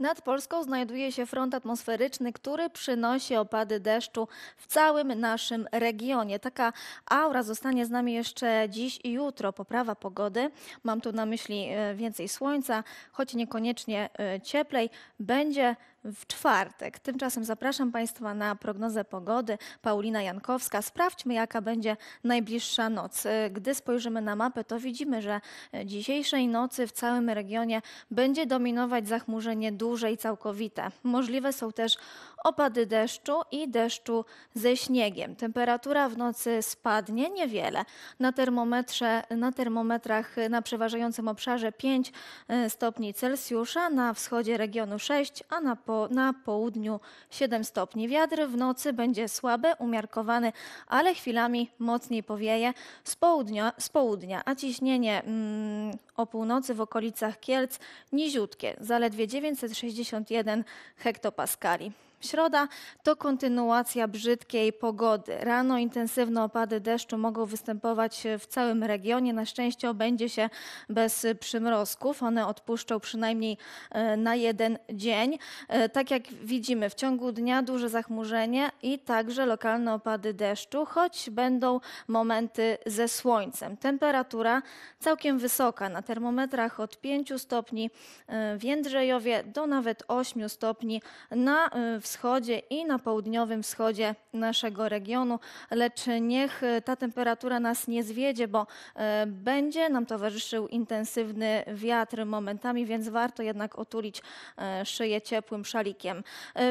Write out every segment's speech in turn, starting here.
Nad Polską znajduje się front atmosferyczny, który przynosi opady deszczu w całym naszym regionie. Taka aura zostanie z nami jeszcze dziś i jutro. Poprawa pogody, mam tu na myśli e, więcej słońca, choć niekoniecznie e, cieplej, będzie w czwartek. Tymczasem zapraszam Państwa na prognozę pogody. Paulina Jankowska. Sprawdźmy, jaka będzie najbliższa noc. Gdy spojrzymy na mapę, to widzimy, że dzisiejszej nocy w całym regionie będzie dominować zachmurzenie duże i całkowite. Możliwe są też opady deszczu i deszczu ze śniegiem. Temperatura w nocy spadnie niewiele. Na, termometrze, na termometrach na przeważającym obszarze 5 e, stopni Celsjusza, na wschodzie regionu 6, a na, po, na południu 7 stopni. Wiatr w nocy będzie słaby, umiarkowany, ale chwilami mocniej powieje z południa, z południa a ciśnienie mm, o północy w okolicach Kielc niziutkie, zaledwie 961 hektopaskali. Środa to kontynuacja brzydkiej pogody. Rano intensywne opady deszczu mogą występować w całym regionie. Na szczęście obędzie się bez przymrozków. One odpuszczą przynajmniej e, na jeden dzień. E, tak jak widzimy, w ciągu dnia duże zachmurzenie i także lokalne opady deszczu, choć będą momenty ze słońcem. Temperatura całkiem wysoka na termometrach od 5 stopni e, w Jędrzejowie do nawet 8 stopni na w wschodzie i na południowym wschodzie naszego regionu, lecz niech e, ta temperatura nas nie zwiedzie, bo e, będzie nam towarzyszył intensywny wiatr momentami, więc warto jednak otulić e, szyję ciepłym szalikiem.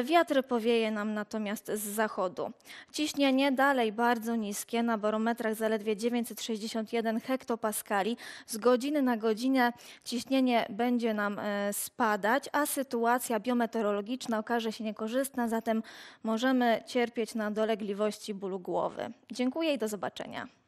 Wiatr powieje nam natomiast z zachodu. Ciśnienie dalej bardzo niskie, na barometrach zaledwie 961 hektopaskali. Z godziny na godzinę ciśnienie będzie nam spadać, a sytuacja biometeorologiczna okaże się niekorzystna na zatem możemy cierpieć na dolegliwości bólu głowy. Dziękuję i do zobaczenia.